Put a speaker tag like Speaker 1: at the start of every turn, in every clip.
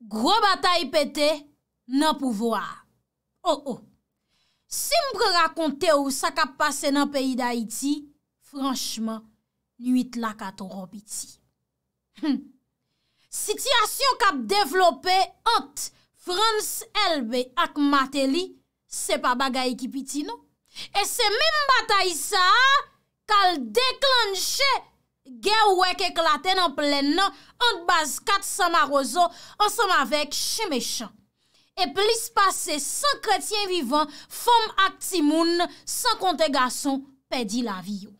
Speaker 1: Gro batay pete, nan pouvoa. Oh oh, si mbre rakonte ou sa kap pase nan peyi da iti, franchman, nwit la katon rop iti. Sityasyon kap devlope ant Frans Elbe ak Mateli, sepa bagay ki piti nou. E semen batay sa, kal deklanche Gè wèk e klaten an plè nan, an t'baz kat san marozo, an san mavek chè me chan. E plis pase san kretien vivan, fòm ak timoun, san kontè gason, pedi la viyo.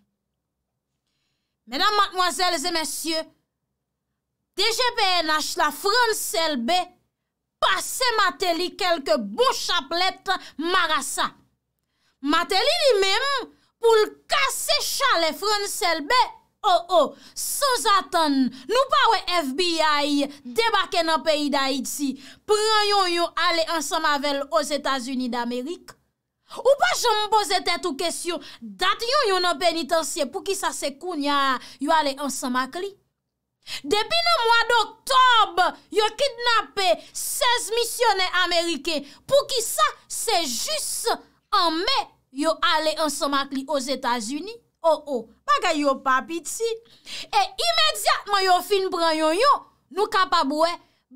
Speaker 2: Mèdam matmoazèl zè
Speaker 1: mèsyè, DGPNH la fron selbe, pase matè li kelke bou chap let marasa. Matè li li mèm pou l'kase chan le fron selbe, Oh, oh, so zaten nou pa we FBI debake nan peyi da itsi preyon yon ale ansamavel os Etasuni d'Amerik? Ou pa jom mboze tet ou kesyon dat yon yon penitensye pou ki sa se kounya yon ale ansama kli? Depi nan mwa d'Oktob yon kidnape 16 misyoner Amerike pou ki sa se jus anme yon ale ansama kli os Etasuni? Ou oh, ou, oh, bagay yo pa piti, e imediatman yo fin pran yon yon, nou kapabwe,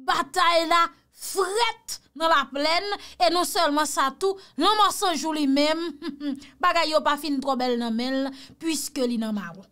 Speaker 1: batay la fret nan la plen, e nou selman sa tou, nan monsanjou li men, bagay yo pa fin probel nan men, pwiske li nan maron.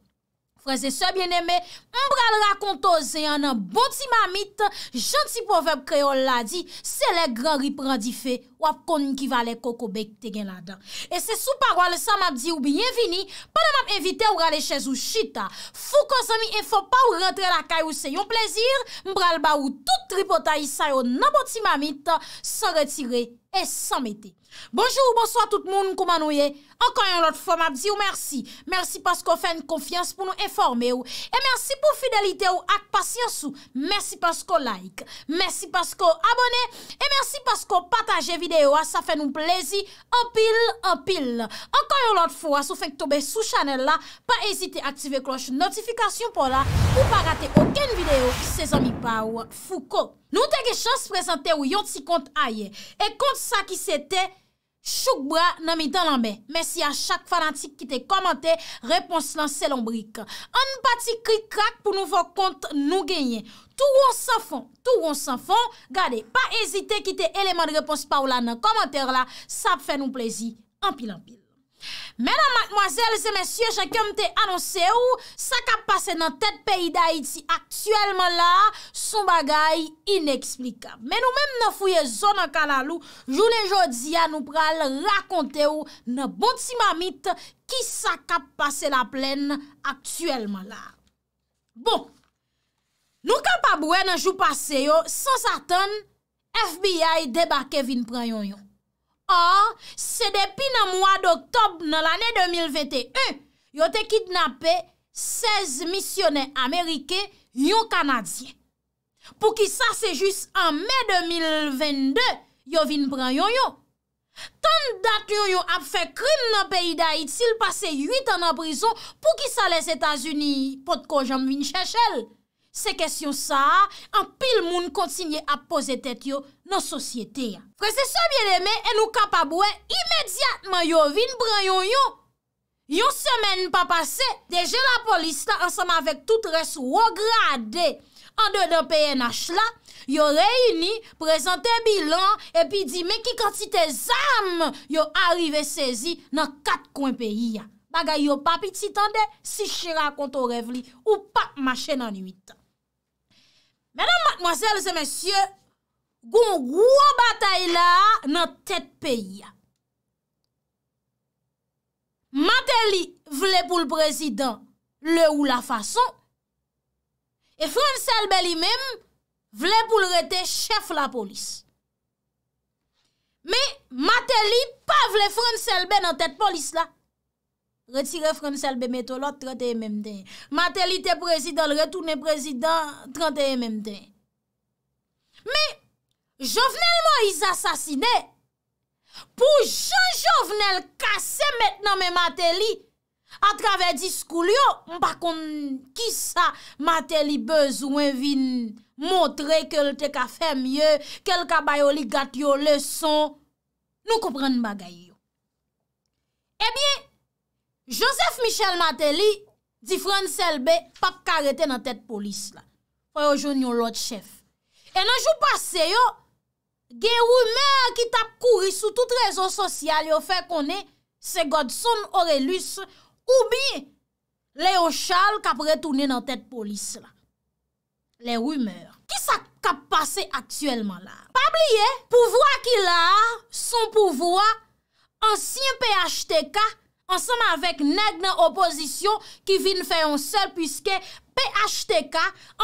Speaker 1: E se sou bien eme, mbral rakonto ze yon nan boti mamit, janti povep kreol la di, se le gran riprandife wap kon yon kivalen kokobek te gen la dan. E se sou parwale sa map di ou bienvini, padan map evite ou gale chez ou chita, fou ko zami e fò pa ou rentre la kay ou se yon plezir, mbral ba ou tout ripota yi sayo nan boti mamit, se retire et se mette. Bonjou, bonsoit tout moun kouman ouye. Ankan yon lot fwa mabzi ou mersi. Mersi paskou fèn konfians pou nou enforme ou. E mersi pou fidelite ou ak pasyans ou. Mersi paskou like. Mersi paskou abone. E mersi paskou pataje videyo a. Sa fèn nou plezi. Anpil, anpil. Ankan yon lot fwa sou fèn ktoube sou chanel la. Pa ezite aktive kloche notifikasyon pou la. Ou pa rate oken videyo se zami pa ou fouko. Nou teke chans prezante ou yon si kont aye. E kont sa ki se te... Chouk bra nan mi dan lanbe, mersi a chak fanatik ki te komante, repons lan selon brik. An batik krik krak pou nou fok kont nou genyen. Tou wonsan fon, tou wonsan fon, gade, pa ezite ki te eleman repons pa ou lan nan komante la, sap fe nou plezi, an pil an pil. Mè nan matmoazèl se mèsyè, chèkèm te anonsè ou, sa kap pase nan tèt peyi da iti aktyèlman la, son bagay ineksplikab. Mè nou mèm nan fouye zon nan kanalou, jounen jodi ya nou pral lakonte ou nan bonti mamit ki sa kap pase la plèn aktyèlman la. Bon, nou kap abouè nan jou pase yo, san saten FBI debake vin pran yon yon. Or, se depi nan mwa d'Octob nan l'anè 2021, yo te kidnapè 16 misyonè Amerike, yon Kanadien. Pou ki sa se jis an mè 2022, yo vin pran yon yon. Tan dat yon yon ap fè krim nan peyi da it, sil pase 8 an an prizon pou ki sa les Etasuni pot ko jom vin chèchèl. Se kesyon sa, an pil moun kontinye ap pose tet yo nan sosyete ya. Prese sobyen eme, en nou kapabwe, imediatman yo vin branyon yo. Yon semen pa pase, deje la polis la ansama vek tout res wograde. An de dan PNH la, yo reyini, prezante bilan, epi di me ki kantite zam yo arrive sezi nan kat kwen peyi ya. Bagay yo papi titande, si chira konton revli, ou pa machen an 8 an. Madame, mademoiselles et messieurs, goun gwo batay la nan tèt pey ya. Matè li vle pou l prezident le ou la fason, e fran selbe li mèm vle pou l rete chef la polis. Me, matè li pa vle fran selbe nan tèt polis la. Retire Fransel Bemetolo, 31 md. Mateli te prezidol, retounen prezidol, 31 md. Me, jovenel mo yi sasasine, pou jan jovenel kase metnan me Mateli, a travè di skoulyo, mpa kon ki sa, Mateli bezwen vin montre ke lte ka fe mye, ke lka bayo li gati yo leson, nou koupren bagay yo. Ebyen, eh Josef Michel Mateli, di fran selbe, pap karete nan tet polis la. Pwa yo joun yon lot chef. E nan jou pase yo, gen wimeur ki tap kouri sou tout rezon sosyal yo fe konen Segodson Aurelus oubi Leo Charles kap re turni nan tet polis la. Le wimeur. Ki sa kap pase aktuelman la? Pabliye, pouvoa ki la, son pouvoa, ansin pHTK, ansanm avèk neg nan opozisyon ki vin fè yon sèl pwiske PHTK,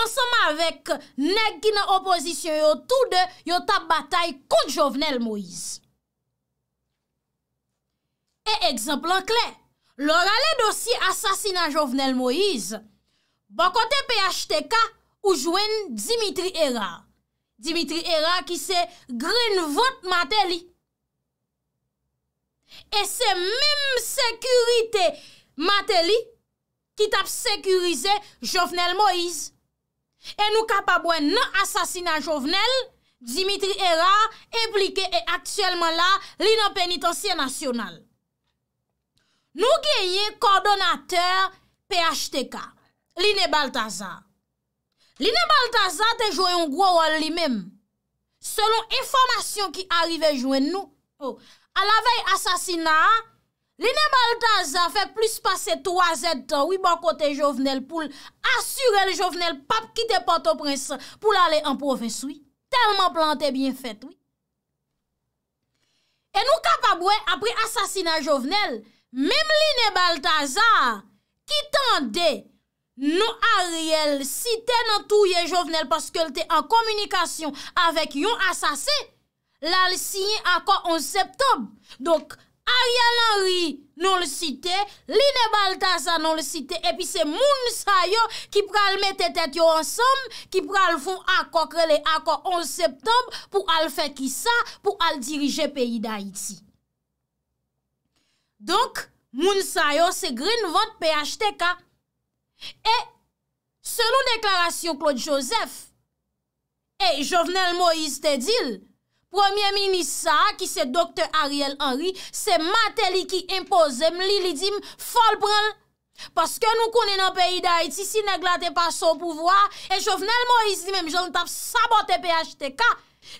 Speaker 1: ansanm avèk neg ki nan opozisyon yo tou de yo tap batay kout Jovenel Moïse. E ekzemplon kle, lor alè dosi asasina Jovenel Moïse, bakote PHTK ou jwen Dimitri Héra, Dimitri Héra ki se green vote mater li, E se mem sekurite mateli ki tap sekurize Jovenel Moïse. E nou kapabwen nan asasina Jovenel, Dimitri Héra implike e aktuelman la li nan penitansye nasyonal. Nou genye kordonater PHTK, Linné Baltazar. Linné Baltazar te jwè yon gwo wò li mem. Selon informasyon ki arrive jwè nou... Oh, a la vey asasina, li ne baltaza fe plis pase 3 zet tan, wiban kote jovenel pou l asure l jovenel, pap ki te pato prensan pou l ale en provins, oui, telman plante bien fet, oui. E nou kapabwe apre asasina jovenel, mem li ne baltaza, ki tende nou a riel, si te nan touye jovenel, paske l te an komunikasyon avèk yon asase, oui, lal siye akon 11 septob. Donk, Ariel Henry non l sitè, Line Baltasa non l sitè, epi se moun sayo ki pral mette tèt yo ansom, ki pral foun akon krele akon 11 septob, pou al fè ki sa, pou al dirije peyi da iti. Donk, moun sayo se grin vot pHTK. E, selon deklarasyon Claude Joseph, e Jovenel Moïse te dil, Premye minis sa ki se doktor Ariel Henry se mateli ki impozem li li dim folbran. Paske nou konen an peyi da iti si neg la te pa son pouvoa. E jovenel Moise li menm joun tap sabote PHTK.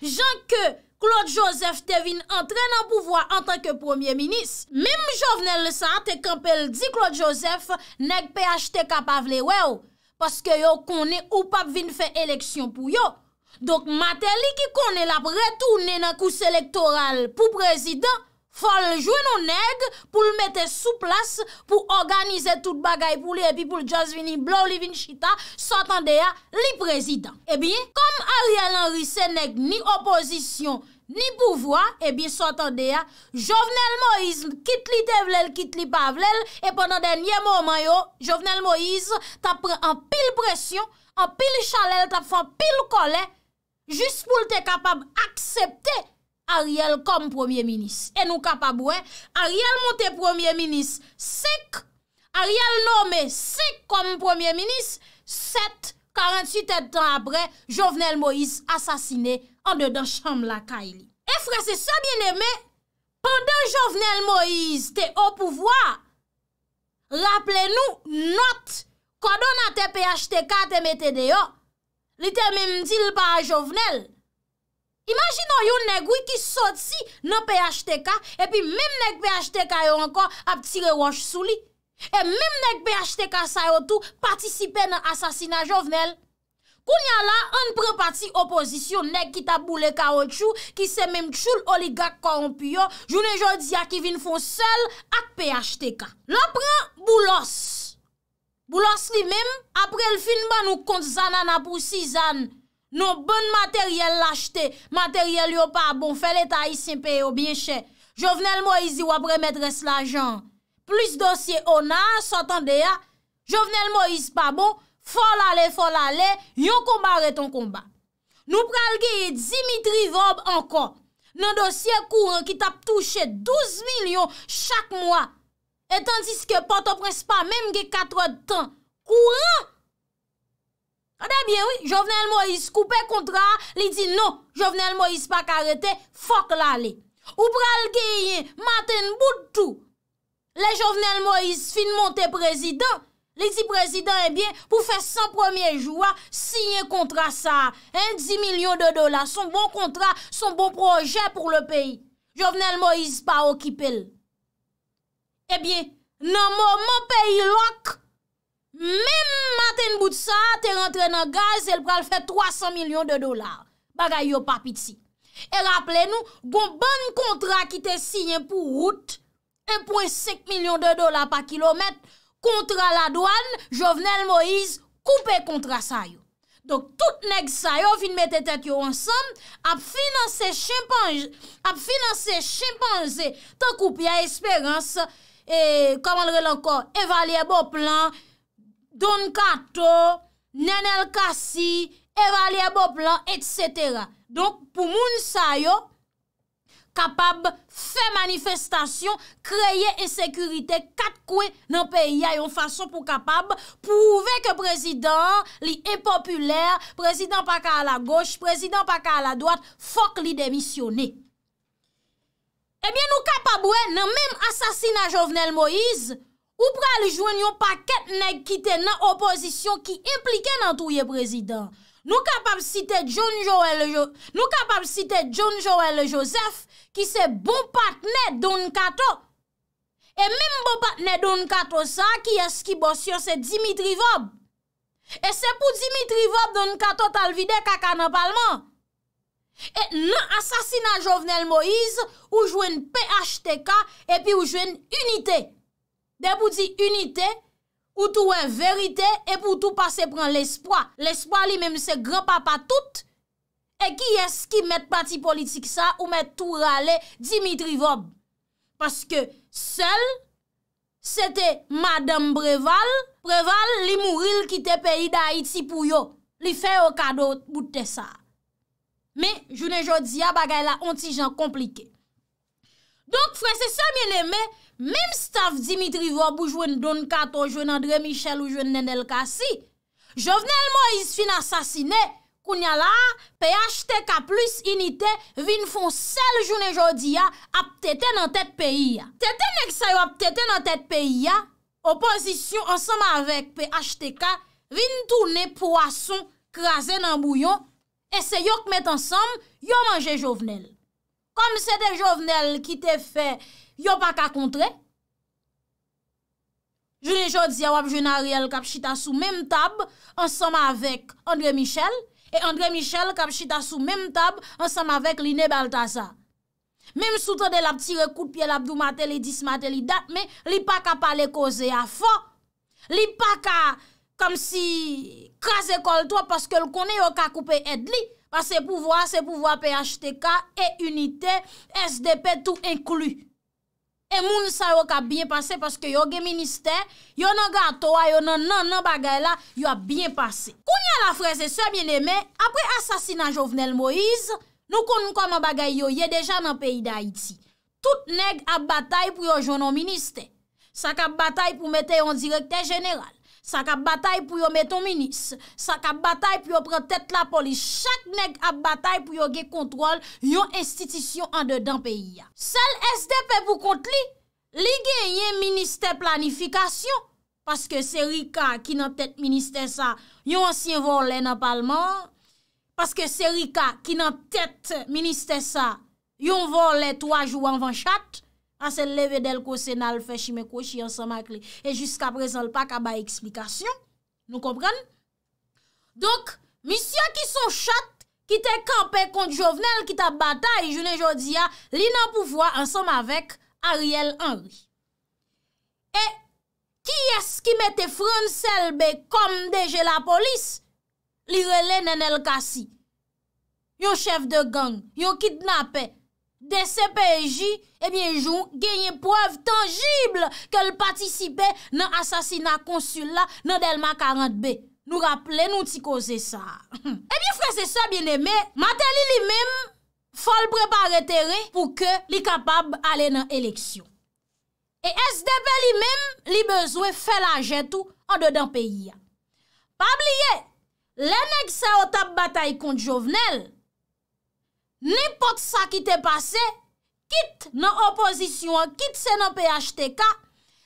Speaker 1: Jank ke Claude Joseph te vin entren an pouvoa an takke premye minis. Mem jovenel sa te kapel di Claude Joseph neg PHTK pa vle wew. Paske yo konen ou pap vin fe eleksyon pou yo. Donk mater li ki konel ap retounen nan kous selektoral pou prezident, fol jwenon neg pou l mette sou plas pou organize tout bagay pou li epi pou l jazz vini blou li vini chita, sotan deya li prezident. Ebi, kom Ariel Henry sè neg ni oposisyon, ni pouvoi, ebi sotan deya Jovenel Moïse kit li devlel, kit li pavlel, epi pou nan denye mouman yo, Jovenel Moïse tap pre an pil presyon, an pil chalel, tap fan pil kolel, Jus pou l te kapab aksepte Ariel kom premier minis. E nou kapab wè, Ariel mw te premier minis, Sek, Ariel nomè Sek kom premier minis, 7, 48 etan apre, Jovenel Moïse asasine an de dan chanm la kaili. E fre se so bien emè, pandè Jovenel Moïse te o pouvwa, la ple nou not kodon a te pH te ka te mette de yo, Li te menm di l barajovnel Imaginon yon negwi ki sot si nan PHTK E pi menm neg PHTK yo ankon ap tire wosh sou li E menm neg PHTK sa yo tou patisipe nan asasina jovnel Kou nyan la an pre pati opozisyon neg ki ta boule ka o chou Ki se menm chou l oligak ka anpuyo Jounen jodi ya ki vin fon sel ak PHTK Lan pren boulos Boulans li mem, apre l fin ban nou kont zanana pou si zan, nou bon materyel lachte, materyel yo pa bon, fele ta yi simpe yo bieche, jo vnen l moyesi wap remet res la jan. Plis dosye ona, sotan de ya, jo vnen l moyesi pa bon, fol ale, fol ale, yon komba re ton komba. Nou pral geye dzi mitri vob ankon, nan dosye kou an ki tap touche 12 milyon chak mwa, Et tandis ke patoprespa, mèm ge katwad tan. Kouan? Adè bien, oui, Jovenel Moïse koupe kontra, li di nou. Jovenel Moïse pa karete, fok la li. Ou pral geye, maten boutou. Le Jovenel Moïse fin monte prezident, li di prezident, e eh bien, pou fè san premier joua, signe kontra sa, en 10 milyon de dola, son bon kontra, son bon proje pou le peyi. Jovenel Moïse pa okipel. Ebyen, eh nan moun moun peyi lak, men maten bout sa, te rentre nan gaz, el pral fe 300 milyon de dolar. Bagay yo papit si. E rappele nou, gon ban kontra ki te signen pou route, 1.5 milyon de dolar pa kilomet, kontra la douan, Jovenel Moïse, koupe kontra sa yo. Dok tout neg sa yo, fin mette tet yo ansam, ap finanse chimpanzé, tan koupe ya esperans, E, evalye bo plan, don kato, nenel kasi, evalye bo plan, et cetera. Don pou moun sayo, kapab fe manifestasyon, kreye e sekurite kat kwen nan peyi a yon fason pou kapab pou ouve ke prezident li epopuler, prezident pa ka la goch, prezident pa ka la doat, fok li demisyone. Ebyen eh nou kapab wè nan mèm asasina Jovenel Moïse ou pral jwen yon paket neg kite nan oposisyon ki implike nan tou ye prezident. Nou kapab site John Joel Joseph ki se bon patne Don Kato. E mèm bon patne Don Kato sa ki eski bòsyon se Dimitri Vob. E se pou Dimitri Vob Don Kato tal vide kaka nan palman. E nan asasina Jovenel Moïse, oujwen PHTK, epi oujwen unité. De pou di unité, ou touwen verité, epi ou tou passe pren l'espoi. L'espoi li menm se gran papa tout, e ki es ki met pati politik sa ou met tou rale Dimitri Vob. Paske sel, sete Madame Breval, Breval li mou ril kite peyi da Haiti pou yo. Li fe yo kado bout te sa. Men, jounen jodi ya bagay la ontijan komplike. Donk fwese se mwen eme, menm staf Dimitri Vobou jwen Don Kato, jwen Andre Michel ou jwen Nenel Kasi, jovenel Moïse fin asasine, kounya la, PHTK plus inite, vin fon sel jounen jodi ya ap tete nan tete peyi ya. Tete nek sayo ap tete nan tete peyi ya, oposisyon ansama avek PHTK, vin toune poason krasen nan bouyon, E se yo k met ansam, yo manje jovenel. Kom se de jovenel ki te fe, yo pa ka kontre. Je ne jodze ya wap jenariel kap chita sou menm tab ansam avek Andre Michel e Andre Michel kap chita sou menm tab ansam avek Linné Baltasa. Mem sou tade la pti rekout piye la broumate li dismate li datme, li pa ka pale koze ya fo. Li pa ka... Kam si kras ekol to, paske l konen yo ka koupe edli, pas se pouvoa, se pouvoa PHTK, E-Unite, SDP, tout inklu. E moun sa yo ka bin pase, paske yo gen minister, yo nan gatoa, yo nan nan nan bagay la, yo a bin pase. Konye la freze se bin eme, apre asasina Jovenel Moïse, nou konen konen bagay yo, yo ye deja nan peyi da Haiti. Tout neg ap batay pou yo jounon minister. Sak ap batay pou mette yon direktè general. Sak ap batay pou yo meton minis, sak ap batay pou yo prentet la polis, chak neg ap batay pou yo ge kontrol yon institisyon an de dan peyi ya. Sel SDP pou kont li, li gen yon minister planifikasyon, paske se Rika ki nan tet minister sa yon ansyen volen apalman, paske se Rika ki nan tet minister sa yon volen 3 jou an van chatte, Asen leve del kosen al fe chi me kou chi ansan mak li. E jiska prezant l pa ka ba eksplikasyon. Nou kompren? Dok, misya ki son chat, ki te kampe konti jovnel, ki ta batay, jounen jodi ya, li nan pouvoa ansan mavek Ariel Henry. E, ki es ki mete fron selbe, kom deje la polis, li rele nen el kasi. Yo chef de gang, yo kidnapè, De sepeji, ebyen eh joun genye preuve tangible ke l patisipe nan asasina konsula nan Delma 40B. Nou rappele nou ti kose sa. Ebyen eh frese sa, bieneme, mater li li mem fol prepare tere pou ke li kapab ale nan eleksyon. E SDB li mem li bezwe fel ajetou an de dan peyi. Pab li ye, le neg sa o tap batay kont jovenel, Nipote sa ki te pase, kit nan opozisyon, kit se nan PHTK,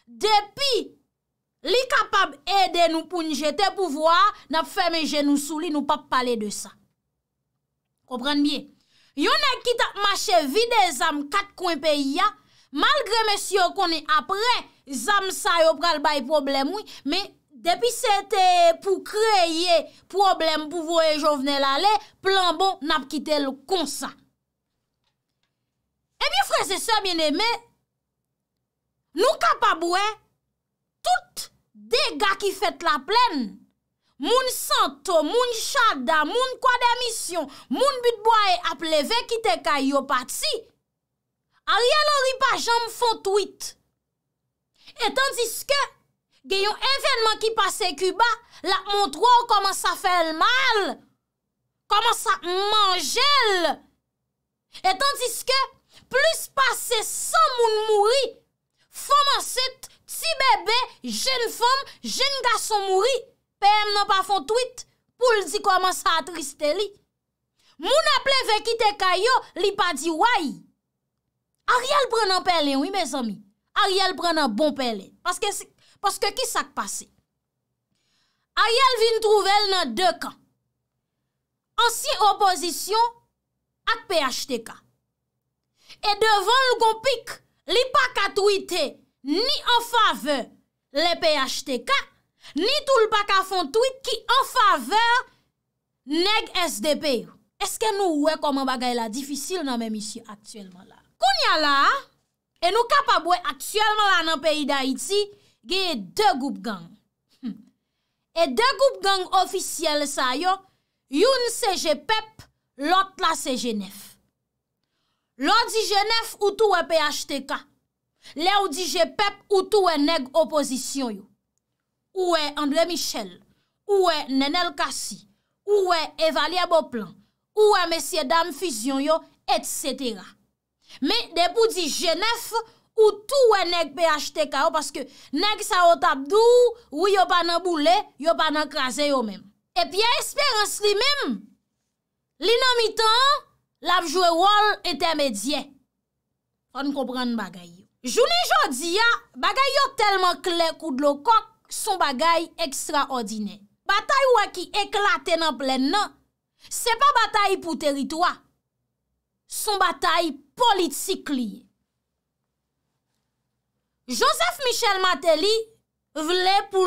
Speaker 1: depi li kapab ede nou pou nje te pouvoa, nap fe menje nou souli nou pap pale de sa. Kopran miye? Yon ne kit ap mache vide zanm kat kwenpe ya, malgre mesyo konen apre, zanm sa yo pral bay problem woy, me... Depi se te pou kreye problem pou vwe jo vne lale, plan bon nap kite l konsa. E bi fwese se mwen eme, nou kapabwe, tout de ga ki fete la plen, moun santo, moun chada, moun kwa demisyon, moun bitbwaye ap leve kite kayopati, a rye loripajan mfontuit. Et anziske, gen yon evenman ki pase kuba, la moun tro, koman sa fel mal, koman sa manjel, etan diske, plus pase san moun mouri, foman set, ti bebe, jen fom, jen gason mouri, pe m nan pa fon tweet, pou l di koman sa atristeli, moun aple vekite kayo, li pa di wai, a riyal pran an pelen, oui, a riyal pran an bon pelen, paske si, Paske ki sak pase? A yel vin trouvel nan de kan. Ansi opozisyon ak PHTK. E devan l gompik, li pa ka twite ni an fave le PHTK, ni tou l pa ka fon twite ki an fave neg SDP. E sken nou we koman bagay la? Difisil nan men misye aktuelman la. Koun ya la, e nou kapabwe aktuelman la nan peyi da iti, Geye de goup gang. Hmm. E de goup gang ofisyele sa yo, youn seje pep, lot la seje nef. Lot di je nef, ou tou we pe achete ka. Le ou di je pep, ou tou we neg oposisyon yo. Ou we Amble Michel, ou we Nenel Kassi, ou we Evalia Boplant, ou we Messie Dam Fusyon yo, et setera. Me depou di je nef, ou we Mbappé, ou tou wè nèk pe achte ka yo, paske nèk sa otap dù, ou yo pa nan boule, yo pa nan krasè yo mèm. Epi ya esperans li mèm, li nan mi tan, la vjouè wol etèmèdien. On kompran bagay yo. Jouni jodi ya, bagay yo telman kler koud lo kok, son bagay ekstraordinè. Batay wè ki eklaten an plè nan, se pa batay pou teritwa, son batay politik liye. Josef Michel Mateli vle pou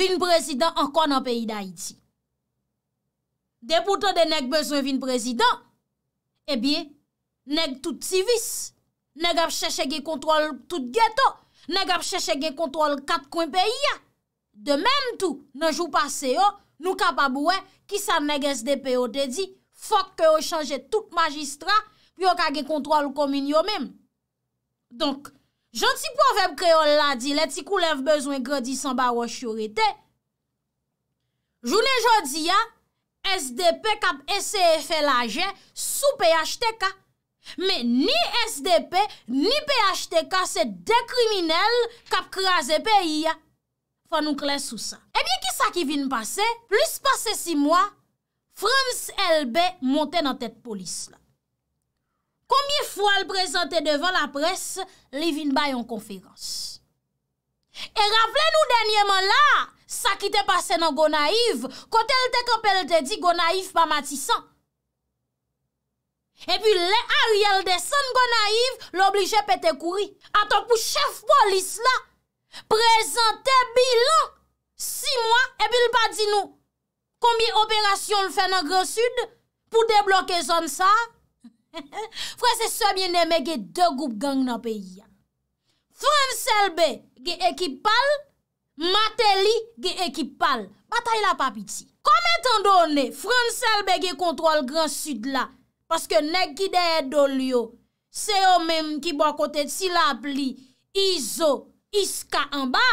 Speaker 1: vin prezident an kon an peyi da iti. Depoutan de neg bezon vin prezident, ebi, neg tout tivis. Neg ap cheche ge kontrol tout ghetto. Neg ap cheche ge kontrol kat kon peyi ya. De menm tou, nan jou pase yo, nou kapab wè, ki sa neg SDP o te di, fok ke yo chanje tout magistra, pi yo kage kontrol kominyo menm. Donk, Jan ti pou avem kreol la di le ti kou lev bezwen gredi san ba wosh yore te. Jounen jodi ya, SDP kap ese efe laje sou PHTK. Me ni SDP ni PHTK se de kriminel kap kreaze peyi ya. Fa nou kles sou sa. Ebyen eh ki sa ki vin pase, plus pase 6 mwa, France LB monte nan tet polis la. Koumye fwa l prezante devan la pres, li vin bayon konferans. E rafle nou denyeman la, sa ki te pase nan go naiv, kote l te kapel te di go naiv pa matisan. E pi le a riel de san go naiv, l oblije pete kouri. Atan pou chef polis la, prezante bilan, si mwa, e pi l pa di nou, koumye operasyon l fe nan Gros Sud, pou deblokè zon sa, Frè se sobyenè mè ge dè goup gang nan pe yian. Franselbe ge ekipal, Mateli ge ekipal. Batay la papiti. Kometan donè, Franselbe ge kontrol Grand Sud la. Paske nek ki deyè dolyo, se yo mèm ki bwa kote tsi la pli. Izo, iska an ba.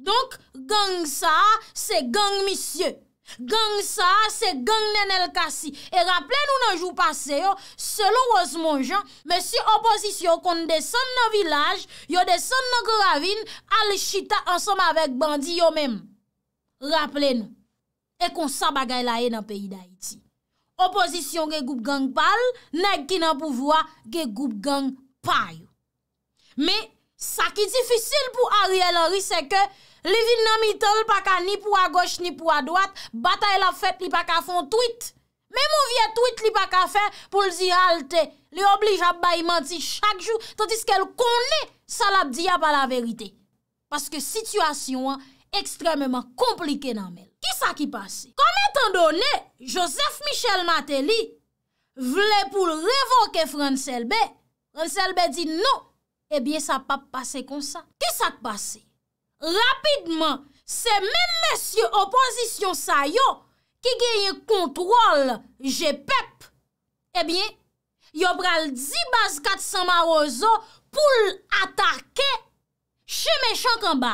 Speaker 1: Donk gang sa, se gang misyeu. Gang sa, se gang nen el kasi. E rappele nou nan jou pase yo, selo oz mon jan, men si opozisyon kon deson nan vilaj, yo deson nan kravine, al chita ansom avek bandi yo men. Rappele nou. E kon sa bagay laye nan peyi da iti. Opozisyon gen goup gang pal, neg ki nan pouvoa gen goup gang payo. Me, sa ki difisil pou Ariel Henry se ke Li vin nan mi tol pa ka ni pou a goch ni pou a doat, batay la fet li pa ka fon tweet. Men mou vie tweet li pa ka fe pou li di halte, li oblij ap ba yi manti chak jou, tanti skèl konè salap diya pa la verite. Paske situasyon an ekstrememan komplike nan men. Ki sa ki pase? Kame tan donè, Josef Michel Mateli, vle pou revoke Franselbe, Franselbe di nou, ebyen eh sa pa pase konsa. Ki sa ki pase? Rapidman, se men mesye opozisyon sa yo ki gen yon kontrol JPEP, ebyen, yon pral di baz kat San Marozo pou l'atake Che Meshankanba.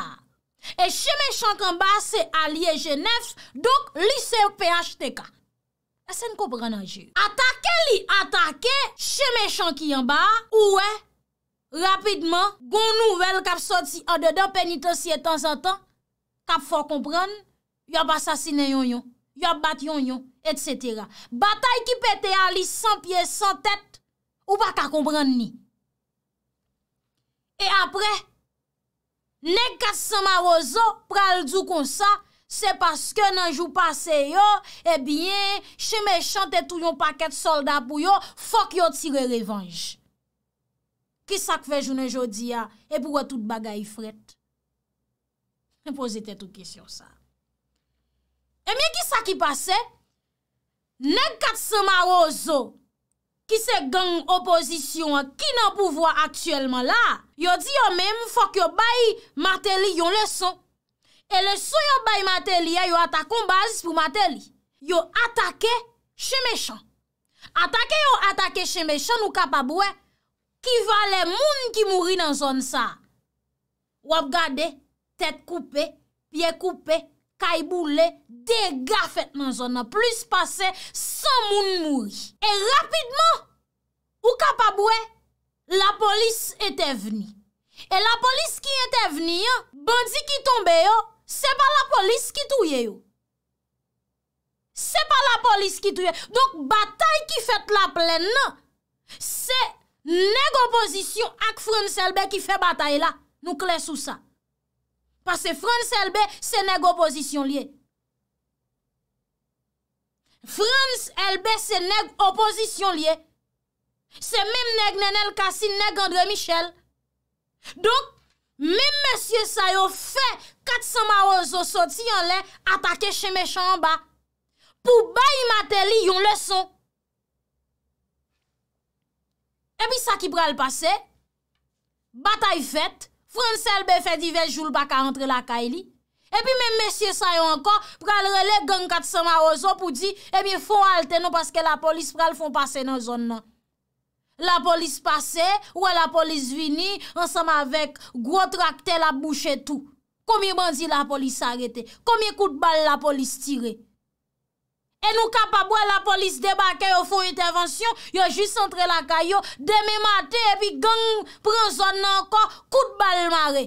Speaker 1: E Che Meshankanba se Aliye Genefs, donk lisev PHTK. Asen ko pran anjou. Atake li, atake Che Meshankanba, ouwe, Rapidman, goun nouvel kap soti an dedan penitensye tan zatan, kap fok kompran, yob asasine yon yon, yob bat yon yon, etsetera. Batay ki pete a li san piye, san tet, ou baka kompran ni. E apre, ne kat sa ma rozo, pral djou kon sa, se paske nan jou pase yo, e eh bine, cheme chante tou yon paket solda pou yo, fok yo tire revanj. Ki sa kvejounen jodi ya? E pouwe tout bagay fret? Ne pose te tou kesyon sa. E miye ki sa ki pase? Neg kat se maro zo, ki se gang opozisyon, ki nan pouvo aktuelman la? Yo di yo men, fok yo bayi mater li yon leson. E leson yo bayi mater li ya, yo ata konbaz pou mater li. Yo atake che mechon. Atake yo atake che mechon, nou kapabwe, Ki va le moun ki mouri nan zon sa. Wap gade, tèt koupe, pye koupe, kayboule, dega fèt nan zon. Na plus pase, san moun mouri. E rapidman, ou kapabwe, la polis etè vni. E la polis ki etè vni, bandi ki tombe yo, se pa la polis ki touye yo. Se pa la polis ki touye. Donk batay ki fèt la plen nan, se... Neg opozisyon ak Frans LB ki fe batae la, nou kles ou sa. Pase Frans LB se neg opozisyon liye. Frans LB se neg opozisyon liye. Se mem neg Nenel Kassin, neg Andre Michel. Donk, mem Monsie Sayo fe 400 mawazo soti an le, atake che me chan an ba. Pou ba imate li yon leson. E pi sa ki pral pase, batay fèt, fransèl be fè di vej joul baka antre la ka ili. E pi men mesye sa yo anko, pral rele gen kat sa ma ozo pou di, e bi fò alte nou paske la polis pral fò pase nan zon nan. La polis pase, ouè la polis vini, ansama vek, gro trakte la bouche tou. Komye bandi la polis arete, komye kout bal la polis tire. E nou ka pa bwa la polis debake yo foun intervensyon, yo jist entre la kayo, deme mate epi gang pren zon nan anko, kout bal mare.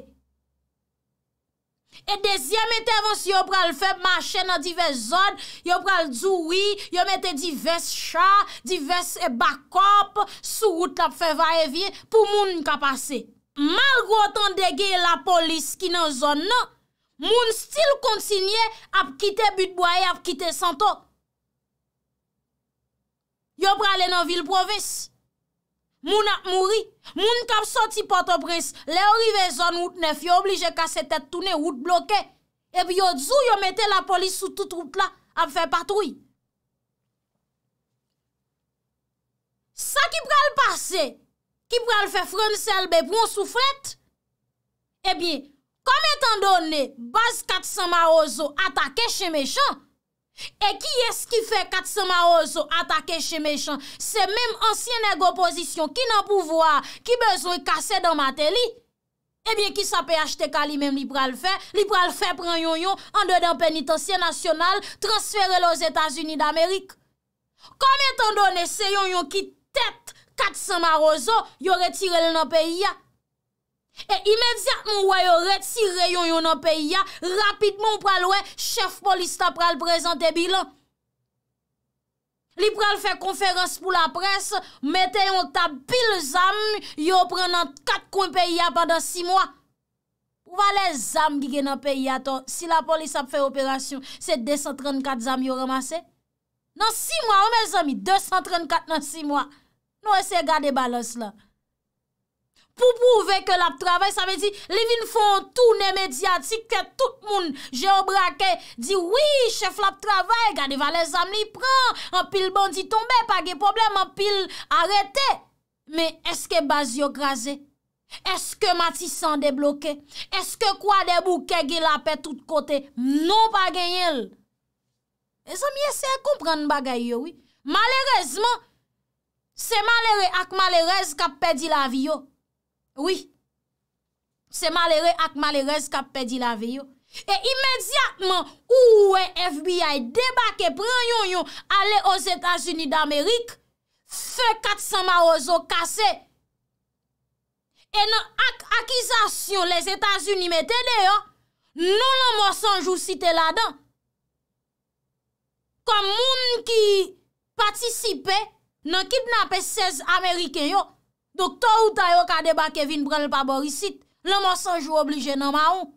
Speaker 1: E dezyem intervensyon yo pral feb mache nan divez zon, yo pral zouwi, yo mette divez chan, divez bakop, sou gout la feb vay evye pou moun ka pase. Malgrot an degye la polis ki nan zon nan, moun stil kontsinyen ap kite butbwaye, ap kite santok. yo prale nan vil provis. Moun ap mouri, moun kap soti potopres, le orive zon wout nef yo oblije kase tet toune wout bloke, ebi yo dzou yo mette la polis sou tout wout la ap fe patroui. Sa ki prale pase, ki prale fe fron sel be bron sou fret, ebi, kom etan donne, bas 400 ma ozo atake che me chan, E ki es ki fe Katsama Ozo atake che mechon se menm ansyen ego pozisyon ki nan pouvoar ki bezwen kase dan mater li? Ebyen ki sa pe achete ka li menm li pral fe, li pral fe pren yon yon an de den penitansyen nasyonal transfere los Etats-Unis d'Amerik. Kame ton donen se yon yon ki tet Katsama Ozo yon retirel nan peyi ya? E imediat moun wè yo ret, si reyon yon an peyi ya, rapid moun pral wè, chef polis tap pral prezante bilan. Li pral fè konferans pou la pres, mette yon tap bil zan, yo pran nan kat kon peyi ya pandan 6 mwa. Wale zan gigen an peyi ya ton, si la polis ap fè operasyon, se 234 zan yo ramase. Nan 6 mwa wè zan mi, 234 nan 6 mwa. Nou ese gade balos la. Pou pouve ke lap travay, sa me di, levin foun tou ne medyatik, ke tout moun je obrake, di, wii, chef lap travay, gade valè zam li pran, an pil bondi tombe, page problem, an pil arete. Me, eske baz yo graze? Eske mati san debloke? Eske kwa debou ke gil apè tout kote? Non pagen yel. E zon mi esè kompren bagay yo, wii. Malèrezman, se malère ak malèrez kap pedi la vi yo. Oui, se malere ak malerez kap pedi lave yo. E imediatman, ou we FBI debake preyon yo ale o Zeta Zuni d'Amerik, fe kat san ma ozo kase. E nan ak akizasyon le Zeta Zuni metede yo, nou nan monsanj ou site la dan. Kon moun ki patisipe nan kidnap sez Amerike yo, Dokto ou tayo kade ba Kevin brel pa borisit, la monsanj ou oblije nan ma ou.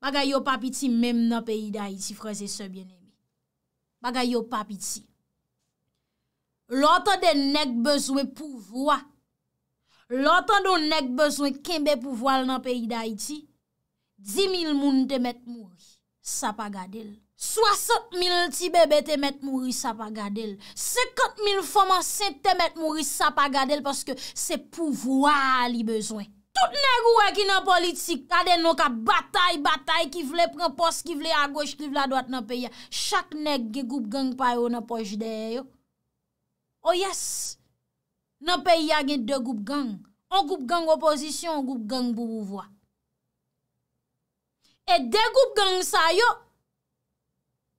Speaker 1: Baga yo papiti mem nan peyi da iti, freze se bien emi. Baga yo papiti. Lota de nek bezwen pou vwa. Lota do nek bezwen kembe pou vwa nan peyi da iti, di mil moun de met mou, sa pa gade lè. 60.000 tibebe te met mouri sa pa gadel. 50.000 foman se te met mouri sa pa gadel paske se pouvoi li bezwen. Tout neg ouwe ki nan politik, ade nou ka batay, batay, ki vle pren pos, ki vle a goj, ki vle a doat nan peya. Chak neg ge goup gang payo nan pos deyo. O yes, nan peya gen de goup gang. An goup gang oposisyon, an goup gang pouvoi. E de goup gang sa yo,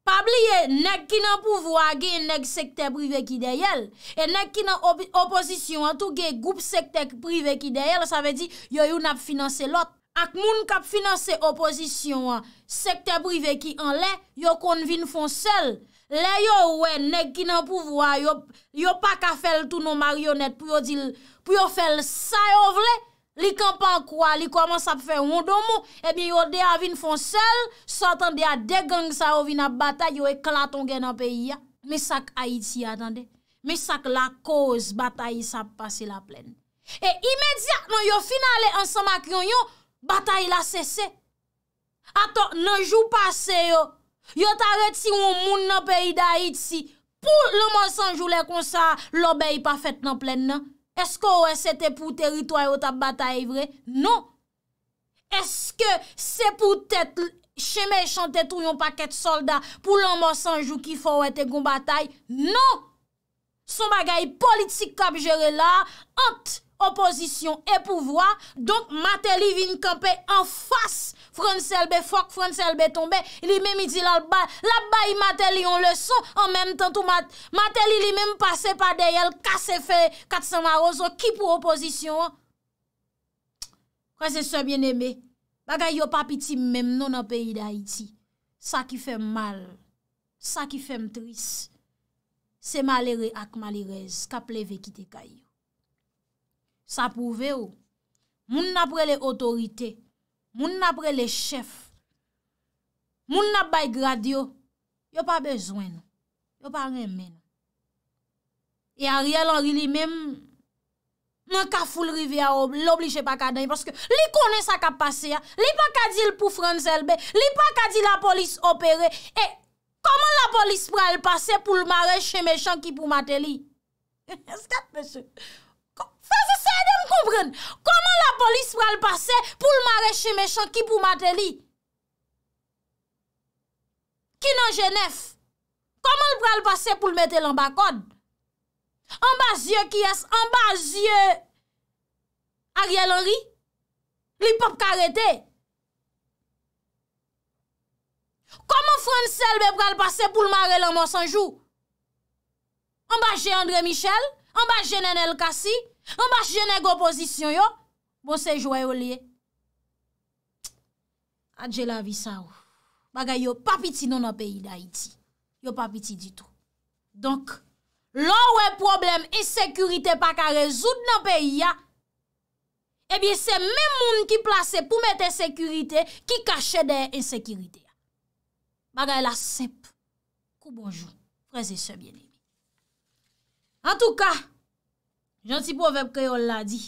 Speaker 1: Pabliye, nek ki nan pouvwa gen nek sekte prive ki deyel. E nek ki nan oposisyon an tou gen goup sekte prive ki deyel, sa ve di yo yon ap finanse lot. Ak moun kap finanse oposisyon an, sekte prive ki an le, yo kon vin fon sel. Le yo we, nek ki nan pouvwa, yo pa ka fel tou nou marionet pou yo fel sa yo vle. Li kampan kwa, li kwa man sap fe yon do moun, ebi yo de avin fon sel, satan de a degang sa ovi nan batay yo e klaton gen nan peyi ya. Me sak Haiti ya dande. Me sak la koz batay sa pase la plen. E imedya nan yo finalen ansan mak yon yon, batay la sese. Ato, nan jou pase yo, yo tare ti yon moun nan peyi da Haiti, pou le monsanjou le konsa lobe yi pafet nan plen nan. Eske ouwe sete pou teritoy ou tab bata evre? Non! Eske se pou tete, cheme chante tou yon paket soldat pou l'an monsanjou ki fowe te goun bata? Non! Son bagay politik kap jere la, ant opozisyon e pouvwa, donk mater li vin kampe an fwas Fransel be fok, fransel be tombe, li mèm i di la ba, la ba i matel li yon le son, an mèm tan tou matel, matel li li mèm pase pa dey el, kase fe, katsen wa roso, ki pou oposisyon? Kwa se se bien eme, bagay yo papi ti mèm non apè yi da iti, sa ki fèm mal, sa ki fèm tris, se mal ere ak mal irez, ka pleve ki te kayo, sa pou ve ou, moun apre le otorite, Moun apre le chef, moun ap bay gradyo, yo pa bezwen, yo pa remen. E a riyal anri li menm, nan ka ful rive a ob, l'ob li jepa kaday. Paske li kone sa kap pase ya, li pa kadil pou fran selbe, li pa kadil la polis opere. E koman la polis pral pase pou l'mare che me chan ki pou mate li? Eskat pesou. E de m koubren, koman la polis pral pase pou l mare che mechan ki pou mate li? Ki nan jenef, koman l pral pase pou l mette l an bakon? An ba zye ki es, an ba zye Ariel Henry? Li pop karete? Koman fran selbe pral pase pou l mare l an monsanjou? An ba jen Andre Michel, an ba jen Nenel Kassi? An bas jenè gò pozisyon yo, bon se jwè yo liye. Adjè la vi sa ou. Bagay yo pa piti nou nan peyi da iti. Yo pa piti di tou. Donk, lò wè problem e sekurite pa ka rezout nan peyi ya, ebyen se mè moun ki plase pou mèt e sekurite ki kache de e sekurite ya. Bagay la sep kou bonjou. Prezè se biene. An tou ka, an tou ka, Jan ti pou vep ke yon la di.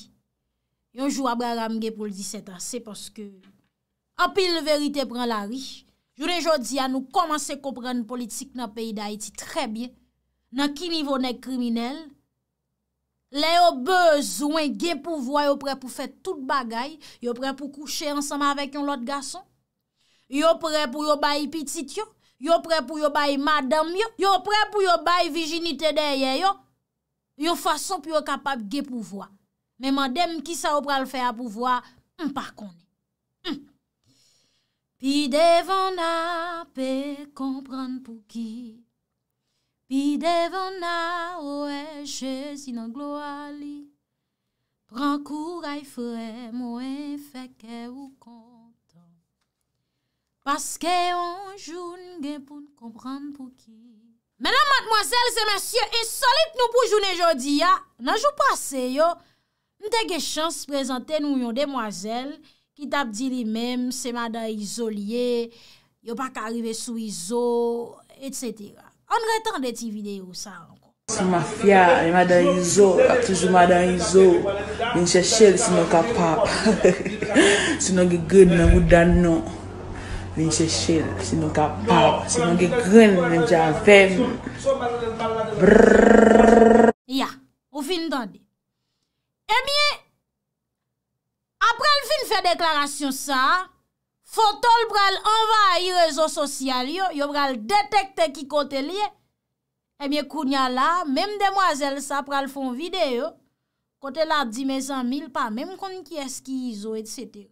Speaker 1: Yon jou Abra Ram ge pou l'di seta. Se paske apil verite pran la ri. Jounen jodi an nou komanse kompren politik nan peyi da iti trebyen. Nan ki nivou ne kriminel. Le yo bezwen ge pou vwa yo pre pou fet tout bagay. Yo pre pou kouche ansama avèk yon lot gason. Yo pre pou yo bayi pitit yo. Yo pre pou yo bayi madam yo. Yo pre pou yo bayi vijinite deye yo. yo fwa sop yo kapap ge pou vwa. Menman dem ki sa ou pral fwe a pou vwa, mpa koni. Pi devon ap, pe kompran pou ki, pi devon ap, ou e che si nan glo ali, pran kou ray fwe, mwen fwe ke ou kontan. Paske yon joun, gen pou kompran pou ki, Menan matmoazel se mensyo e solit nou pou jounen jodi ya, nanjou pase yo, nou te ge chans prezante nou yon demoazel ki tap di li menm se madan izolye, yo pa karive sou izo, etc. An re tan de ti video sa anko.
Speaker 2: Se ma fya, le madan izo, ap toujou madan izo, men se chel se nou kapap, se nou ge gwen nan mou dan nou. Men se chel, se nou ka pa, se nou ke kwen men javèm.
Speaker 1: Ya, ou fin tande. Emiye, eh apre l fin fè deklarasyon sa, fotol prel envay rezo sosyal yo, yo prel detekte ki kote liye, emye eh kounya la, menm demwazel sa prel fon videyo, kote la di me zan mil pa, menm kon ki eski izo, etsetera.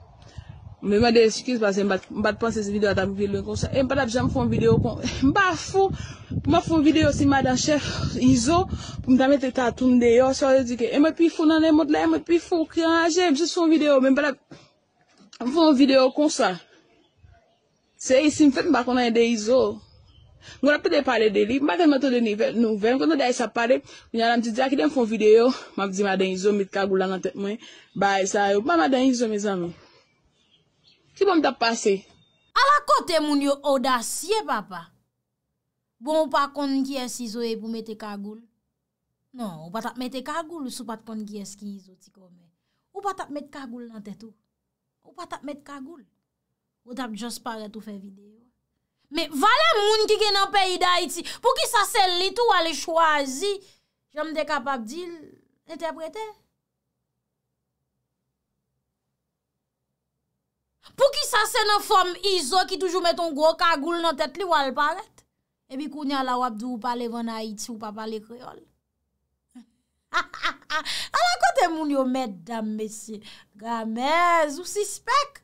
Speaker 1: Mwen mwen de eskise basen mwen bat panse se video atan mwen videyo kon sa. E mwen patap jan mwen foun video kon. Mwen ba foun. Mwen foun video si mwen dan chef Izo. Mwen tamen te tatoun de yo. So yo dike mwen pi foun nan le mot le. Mwen pi foun. Kyan aje mwen jes foun video. Mwen patap foun video kon sa. Se yi simpe mwen ba kon an de Izo. Mwen apen de pale de li. Mwen apen mwen to de nivet nouvem. Mwen apen mwen de sa pale. Mwen an apen di di akide mwen foun video. Mwen apen di mwen dan Izo. Mwen te ka goulan an te Ki bom tap pase? A la kote moun yo odasye, papa. Bon ou pa kon ki es kizowe pou mete kagoul? Non, ou pa tap mete kagoul ou sou pa kon ki es kizowe ti kome? Ou pa tap mete kagoul nan tetou? Ou pa tap mete kagoul? Ou tap just pare tou fe videyo? Me, vala moun ki gen an peyida iti. Pou ki sa sel li tou wale chwazi, jom de kapap dil enteprete. Pou ki sa se nan fom izo ki toujou meton gwo kagoul nan tet li wale paret? Ebi kounya la wap di ou pale vona iti ou pa pale kreol? A la kote moun yo, mèdame, mèsi, gamez, ou sispek?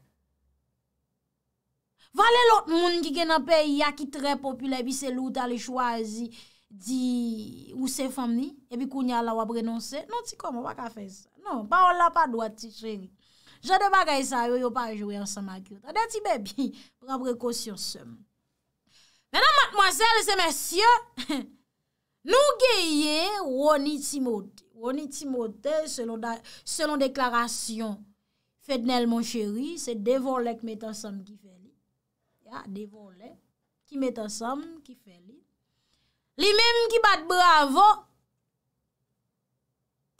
Speaker 1: Vale lout moun ki gen apè ya ki tre popule ebi se lout ale chwazi di ou se fom ni? Ebi kounya la wap renonse? Non ti komo, wak a fè sa. Non, pa ou la pa dwati, chéri. Je de bagay sa yo, yo pa jou yansan makyo. Tade ti bebi, prap rekosyon sem. Menan matmoselle se mersye, nou geye Roni Timote. Roni Timote, selon deklarasyon, Fede Nel mon chéri, se devon lek met ansanm ki feli. Ya, devon lek, ki met ansanm ki feli. Li mem ki bat bravo,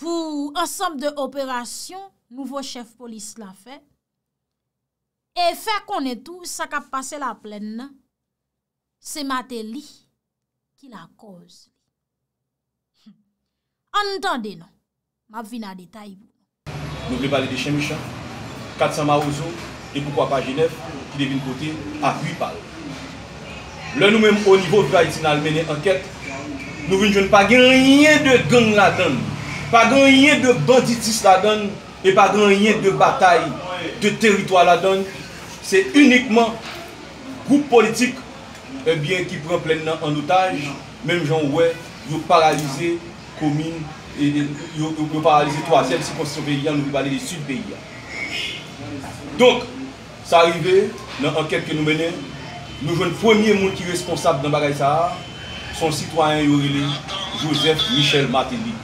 Speaker 1: pou ansanm de operasyon, Nouvo chef polis la fe E fe konetou Sakap pase la plen nan Se mater li Ki la koz Antande nan Mavina detayi
Speaker 2: Nou vle bali de chemichan Kat sa ma ouzo De bukwa pa jenef Ki devin kote a vipal Le nou menm o nivou vlayitin al mene anket Nou vle jen pa genye de gen la den Pa genye de banditis la den E pa gran yen de batay, de terito ala don, se unikman, group politik, e eh bien ki pren plen nan anotaj, menm jan wè, yon paralize komin, yon paralize toasèm, si kon soveyan nou ki bade le sud beya. Don, sa arrive, nan ankel ke nou mene, nou jwen fwemye moun ki responsab nan bagay sahar, son sitwanyen yon rile, Joseph Michel Martelly.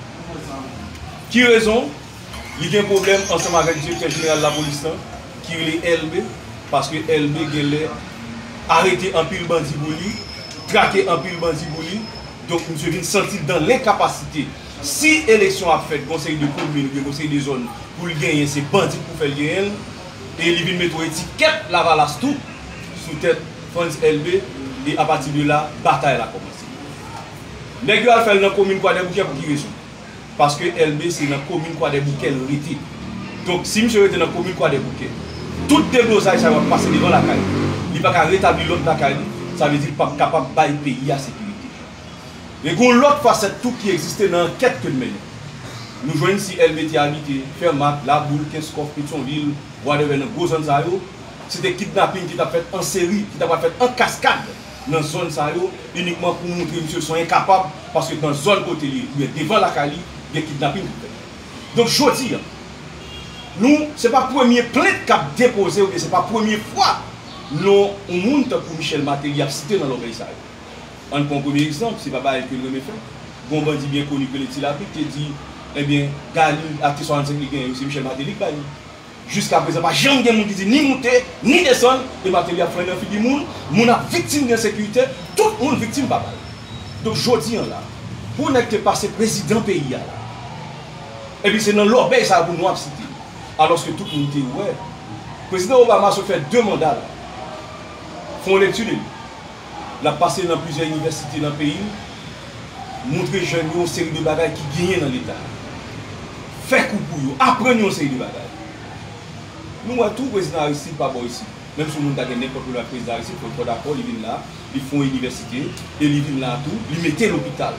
Speaker 2: Ki rezon, Li gen problem anseman ganyan gen General Lavollistan ki li elbe paske elbe gen le arete anpil banzi gouni trake anpil banzi gouni donk mse vin santi dan len kapasite si eleksyon ap fet gonsey de koumine gonsey de zon pou li gen yense banzi pou fel gen el e li vin meto etiket la valastou sou tet fonds elbe e apati de la batay la komansi Negyo al fel nan koumine kwa den wke apou ki wesou Paske Elbe se nan komine kwa de bouke elriti Donk si mse wè te nan komine kwa de bouke Tout deblozay sa yon pase di lon lakali Li baka retabli lon lakali Sa wè di kapab bayi peyi a sekuriti Lè kon lòt fase tout ki eksiste nan ket kèd meni Nou jwenn si Elbe ti habite Fèmak, Labur, Keskov, Pitsonvil Wadè wè nan gò zon zayò Se te kitnapin ki ta fèt an seri Ki ta fèt an kaskad nan zon zayò Unikman pou mwontri mse yon son enkapab Paske nan zon gote li Ouè devan lakali de kidnapin louten. Don jodi an, nou se pa premier plek kap depose, ou se pa premier fwa, nou moun ta pou Michel Martelly ap site nan l'organisay. An kon komi eksemple, se pa baye kwen reme fwe, gombe di byen koni kwen etil apik, te di, ebyen, gali, ati son antikliken, ou se Michel Martelly kwayi. Juska prese pa, jang gen moun ki di ni mouten, ni deson, e Martelly ap frene fwi di moun, moun ap vitim gen sekwite, tout moun vitim pa baye. Don jodi an la, pou nekte pa se prezident peyi an la, Ebi se nan lorbey sa apou mwap siti. Aloske tout mwote wè. Prezident Obama se fè dè mandal. Fond etude. La pase nan pwizer universite nan peyi. Mwotre jan yon seri de bagay ki genye nan l'Etat. Fè kou pou yon. Aprenyon seri de bagay. Nou wè tou prezident Aristide Pabon isi. Mèm sou mwot dage nekopou la prezident Aristide Pabon. Fond akor li vin la. Li fon universite. Li vin la tout. Li mette l'opital.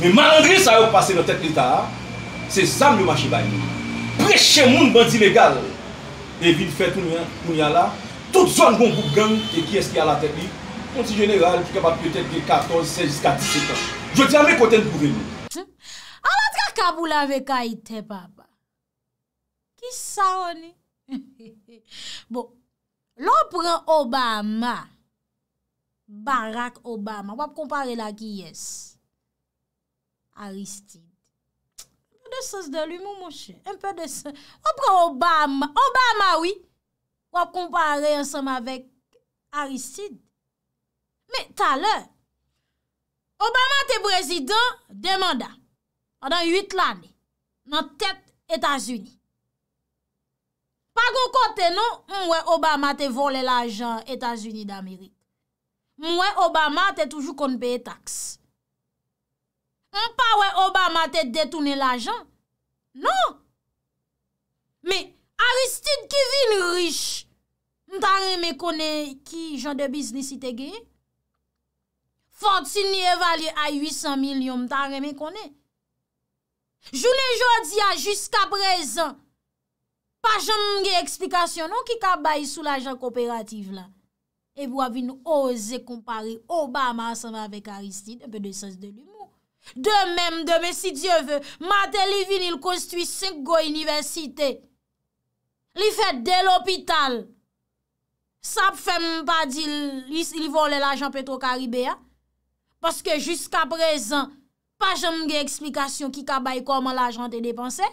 Speaker 2: Men malandri sa ap pase nan tèk l'Etat a. Se zanm yon mwache bayi. Preche moun bandi legal. E vil fet yon yon yala. Tout zon yon goun goun. E ki es ki yon la tek li. Konti jeneral, fika bat pwetet ge 14, 16, 17 ans. Je ti an me kote n pou veni.
Speaker 1: Alat ka kabou la vek a ite baba. Ki sa wane? Bon, lopren Obama, Barack Obama, wap kompare la ki yes. Aristide. de sos de l'humour, mon chè. Un peu de sos. Ou pre Obama. Obama, oui, wap kompare yon som avèk Aristide. Mè talè. Obama te brezidon de mandat padan yuit l'anè nan tèt Etats-Unis. Pag ou kote nou, mwen Obama te vole l'ajan Etats-Unis d'Amerik. Mwen Obama te toujou kon beye taks. On pa wè Obama tèt detounè l'ajan. Non. Me Aristide ki vin riche. M tan remè konè ki jan de bisnis ite gen. Fonsil ni evalye a 800 milyon m tan remè konè. Jounè jòdia jiska prezen. Pajan m gen eksplikasyon non ki kabay sou l'ajan kooperatif la. E wè vi nou ose kompare Obama san wè avèk Aristide. Epe de sens de l'humour. Dèmèm, dèmèm, si Diyo vè, matè li vin il konstuit 5 goy université. Li fèt dè l'hôpital. Sàp fèm pa di li volè l'ajant Petro-Karibé, paske jysk aprezen pa jèm gè eksmikasyon ki kabay koman l'ajant te depanse.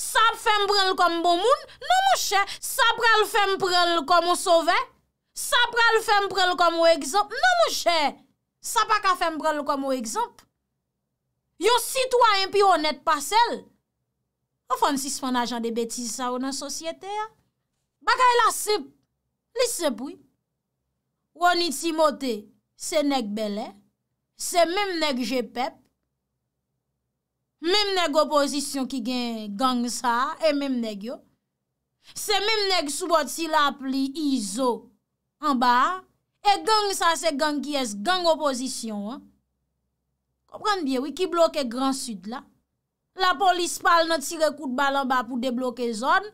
Speaker 1: Sàp fèm prèl kom bomoun, nan mò chè. Sàp prèl fèm prèl kom ou sove. Sàp prèl fèm prèl kom ou egzop, nan mò chè. Sa pa ka fe mbrel kom ou ekzamp. Yon sitwa yon pi yon net pa sel. Ou fon si sfon ajan de betize sa ou nan sosyete ya. Bakay la sep. Li sep ouy. Ou an iti mote, se nek bele. Se mem nek jepep. Mem nek opozisyon ki gen gang sa. E mem nek yo. Se mem nek souboti la ap li Izo. An ba a. E gang sa se gang ki es, gang oposisyon. Kompran bye, wik ki bloke Gran Sud la. Bon la polis pal nan tire kout balan ba pou debloke zon.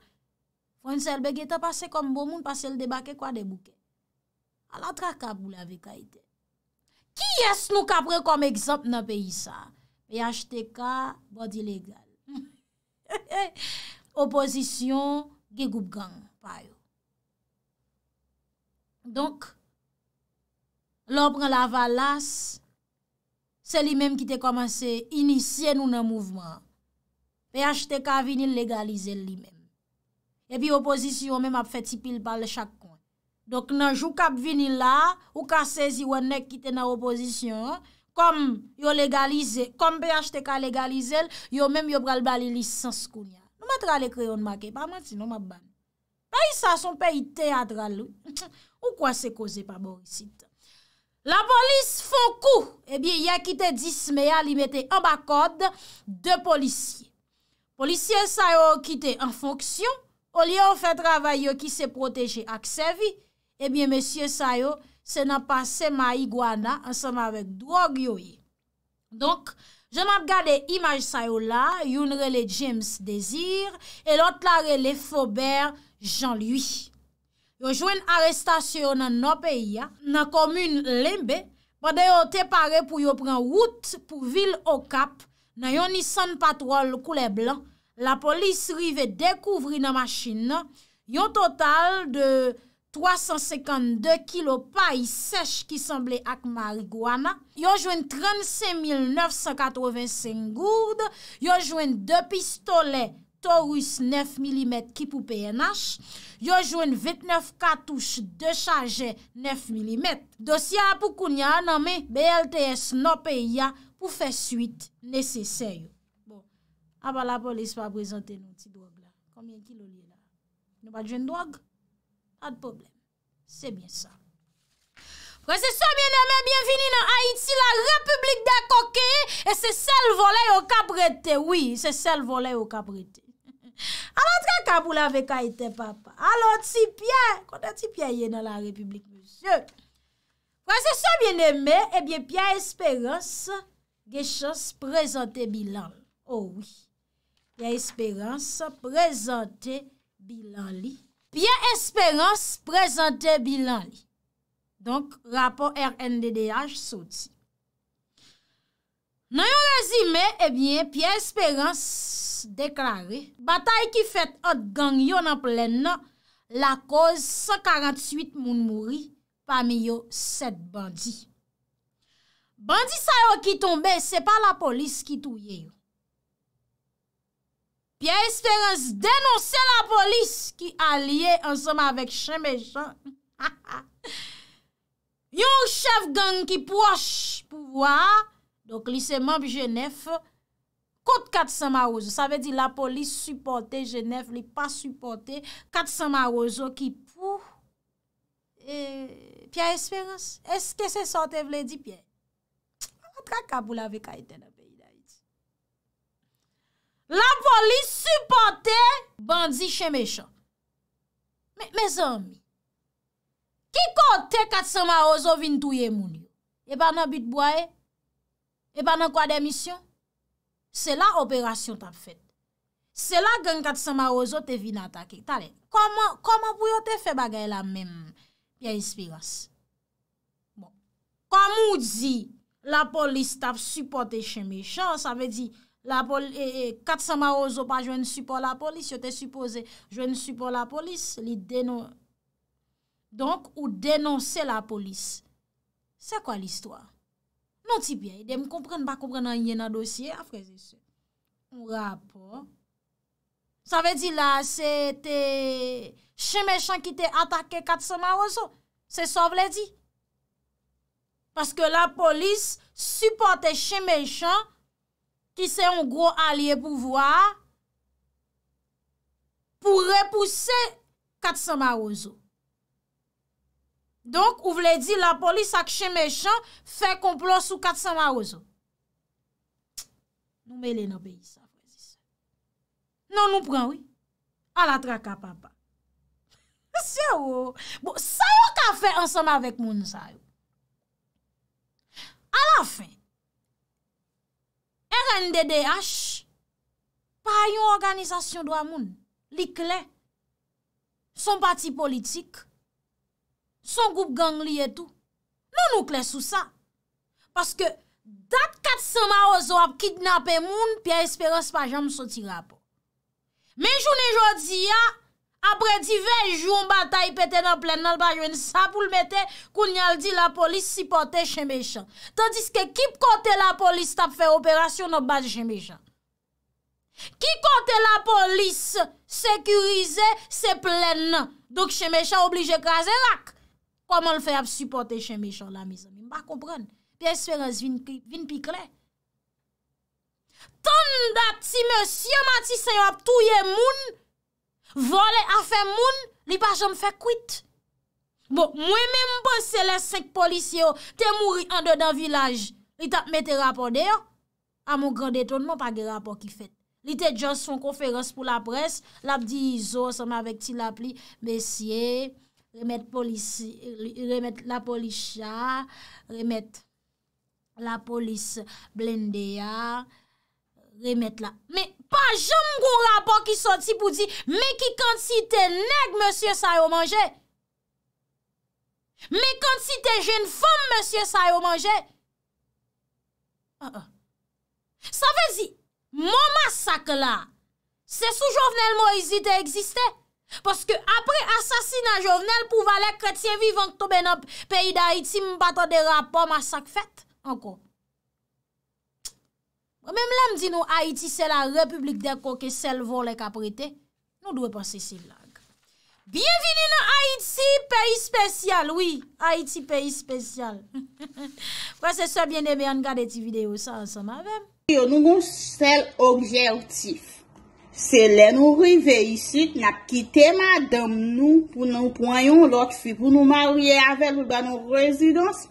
Speaker 1: Pon selbe, ge te pase kom bomoun, pase le debake kwa debouke. Alantra kabou la ve kaiten. Ki es nou kapre kom ekzamp nan peyi sa? Ve yach te ka, bodi legal. Oposisyon, ge goup gang, payo. Donk, Lò pren la valas, se li menm ki te komanse inisye nou nan mouvman. Pe achte ka vinil legalize li menm. E pi opozisyon menm ap fetipil pal le chak kon. Dok nan jou kap vinil la, ou ka sezi wannek ki te nan opozisyon, kom yo legalize, kom pe achte ka legalize, yo menm yo pral bali lisans koun ya. Nou matra le kreyon make, pa man si nou mat ban. Pa yi sa son pe ite atralou. Ou kwa se koze pa borisita? La polis fon kou, e bie ya kite disme ya li mette an bakod de polisye. Polisye sayo kite an fonksyon, o li yo fè travay yo ki se proteje ak sevi, e bie monsye sayo se nan pase ma igwana ansanman vek dwo gyo ye. Donk, jen an gade imaj sayo la, yon rele James Dezir, e lot la rele Foubert Jean-Louis. Yojwen arestasyon nan nou peyi ya, nan komyun Lembe, pwade yo tepare pou yo pran wout pou vil o kap, nan yon nisan patwol koule blan. La polis rive dekouvri nan maschin nan, yon total de 352 kilo payi sech ki semble ak marigwana. Yojwen 35.985 gourd, yojwen 2 pistole torus 9 mm ki pou PNH, Yo jwen viet neuf katouche de chanje nef milimet. Dosya pou kounye aname, beye lteye snope ya pou fe suite nese seyo. Bon, aban la polis pa prezante nou ti drog la. Kamyen ki le li la? Nou pa djwen drog? Had problem. Se bien sa. Prese so mien ame, bienvini nan Haiti, la Republik de Koke. E se sel vole yo ka prete. Oui, se sel vole yo ka prete. Alon ti Pia, konan ti Pia yon nan la Republik Moussie? Kwa se so bin eme, ebyen eh Pia Esperance geshas prezante bilan li. Oh oui, Pia Esperance prezante bilan li. Pia Esperance prezante bilan li. Donk, rapon RNDDH souti. Nan yon rezime, ebyen, eh Pierre Espérance deklaré, bataye ki fèt ot gang yon an plen nan, la koz 148 moun mouri, pa mi yon 7 bandi. Bandi sa yon ki tombe, se pa la polis ki touye yon. Pierre Espérance denonse la polis ki a liye an soma vek chen me chan. Yon chef gang ki pwosh pouvoi, Donk li seman bi jenef kote katsan marozo. Sa ve di la polis suporte jenef li pa suporte katsan marozo ki pou. Pya esperans, eske se sote vle di pya? A vat kaka pou la ve kaiten a peyi da iti. La polis suporte bandi chen me chan. Me zanmi, ki kote katsan marozo vin touye mouni? E ban nan bit boye? Eh? E banan kwa demisyon? Se la operasyon tap fet. Se la gen katsama ozo te vin atake. Tare, koman pou yo te fe bagay la men? Ya inspirans. Koman ou di la polis tap supporte chen mechans, sa ve di katsama ozo pa jwen support la polis, yo te suppose jwen support la polis, li denon. Donk ou denonse la polis. Se kwa l'istwa? Non ti biye, de m kompren ba kompren an yena dosye, a freze sou. M rapor, sa ve di la, se te Chemechan ki te atake Katsama Ozo, se so vle di. Paske la polis suporte Chemechan ki se yon gro alye pou vwa, pou repouse Katsama Ozo. Donk, ou vle di la polis ak chen mechant fe komplo sou katsan ma ozo. Nou mele non, nou beyi sa polis. Nou nou pran wè. A la traka papa. Se yo, sa yo ka fe ansan ma vek moun sa yo. A la fe, RNDDH pa yon organizasyon do a moun, li kle, son pati politik, Son goup gang li etou. Non nou klesou sa. Paske dat kat sema ozo ap kidnap e moun, pi a esperans pa janm soti rapo. Men joun e jodi ya, apre di vej, joun batay pete nan plen nan lba jwen sa pou lmete koun nyal di la polis sipote chemeshan. Tandis ke kip kote la polis tap fe operasyon nan bat chemeshan. Ki kote la polis sekurize se plen nan. Dok chemeshan oblije krasen lak. Koman l fè ap supporte chen me chan la mizan? Mba kompren. Pi espérense vin pi kle. Ton dat si monsi amati se yo ap touye moun, vole a fè moun, li pa jom fè kwit. Bon, mwen mwen mwen se lè sek polisye yo, te mouri an de dan vilaj. Li tap mè te rapo de yo. A moun grand etonman pa ge rapo ki fèt. Li te djonson konferans pou la pres, l ap di zo se mè avèk ti l ap li, besye... remet polis, remet la polis ya, remet la polis blende ya, remet la. Me pa jom goun rapor ki soti pou di, me ki kant si te neg monsye sa yo manje, me kant si te jen fom monsye sa yo manje, sa ah, ah. vezi, moun masak la, se soujou vnel moun ezite egziste, Paske apre asasina jovnel pou valek kretien vivan k tobe nan peyi da Haiti mbata de rapon masak fet, anko. Mwen mlem di nou Haiti se la republik deko ke sel vol ek aprete, nou dwe pase si vlag. Bienveni nan Haiti, peyi spesyal, oui, Haiti peyi spesyal. Kwa se se bien debe an gade ti video sa ansama vem. Yo nou mwen sel objektif. Se lè nou rive isit, nap kite madam nou pou nou pwanyon lòk fi pou nou marye avè vè banon rezidans,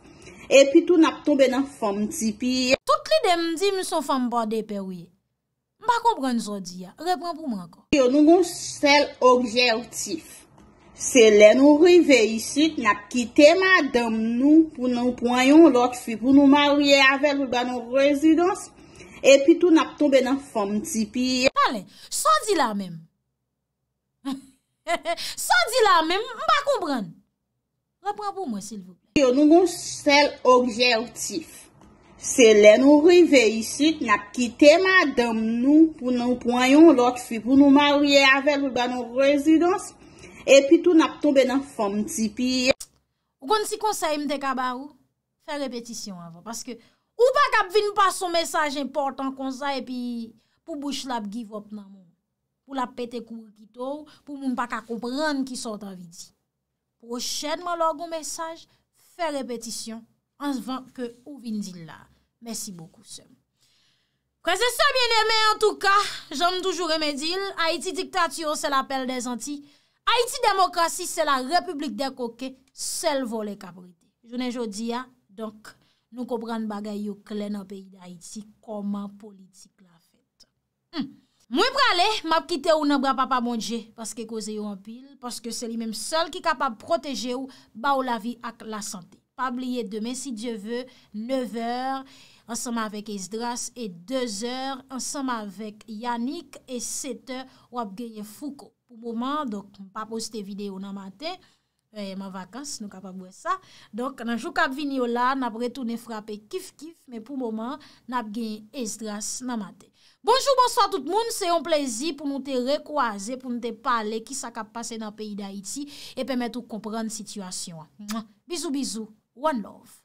Speaker 1: epi tou nap tombe nan fòm tipi. Tout li dem di miso fòm bò de pe wè, mba kompran zodi ya, repwen pou man kon. Yo nou gon sel objè otif, se lè nou rive isit, nap kite madam nou pou nou pwanyon lòk fi pou nou marye avè vè banon rezidans, E pi tou nap toube nan fom tipi. Tale, so di la menm. So di la menm, mba koubran. Rap wapou mwen, Silvo. Yo nou moun sel ogjertif. Se le nou rive yisit, nap kite madam nou pou nou pwanyon lòk fi pou nou marye avèl ou banon rezidans. E pi tou nap toube nan fom tipi. Ou kon si konsey mde kabar ou? Fè repetisyon avon, paske... Ou pa kap vin pa son mesaj importan konzay, pi pou bouch lap give up nan moun. Pou lap pete kou kito, pou moun pa ka koupran ki sot avidi. Prochèdman lor goun mesaj, fè repetisyon, an zvan ke ou vin dil la. Mèsi boku se. Kwa se se bien eme, an tou ka, jom toujou reme dil, Haiti diktatiyon se la pel de zanti, Haiti demokrasi se la republik de koke, sel vole kabriti. Jounen jodi ya, donk, Nou kobran bagay yo klen an peyi da iti, koman politik la fet. Hmm. Mwen prale, map kite ou nan bra pa pa mounje, paske koze yo an pil, paske se li menm sol ki kapab proteje ou, ba ou la vi ak la sante. Pabliye deme, si Dje vwe, 9h, ansanman vek Esdras, et 2h, ansanman vek Yannik, et 7h, wap genye Fouko. Pou mounman, donk, mpa poste videyo nan maten, Eman vakans, nou ka pa bwe sa. Donk nanjou kap vini yo la, napre tou ne frape kif kif, men pou moman, nap genye es dras nanmate. Bonjou, bonsoy tout moun, se yon plezi pou nou te rekoaze, pou nou te pale ki sa kap pase nan peyi da iti, e pemet ou komprende situasyon. Bizou, bizou, one love.